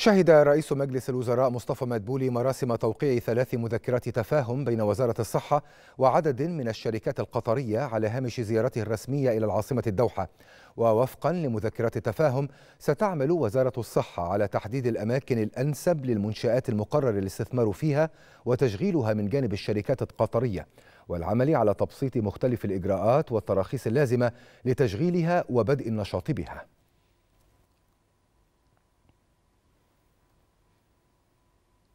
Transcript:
شهد رئيس مجلس الوزراء مصطفى مدبولي مراسم توقيع ثلاث مذكرات تفاهم بين وزارة الصحة وعدد من الشركات القطرية على هامش زيارته الرسمية إلى العاصمة الدوحة ووفقا لمذكرات التفاهم ستعمل وزارة الصحة على تحديد الأماكن الأنسب للمنشآت المقرر الاستثمار فيها وتشغيلها من جانب الشركات القطرية والعمل على تبسيط مختلف الإجراءات والتراخيص اللازمة لتشغيلها وبدء النشاط بها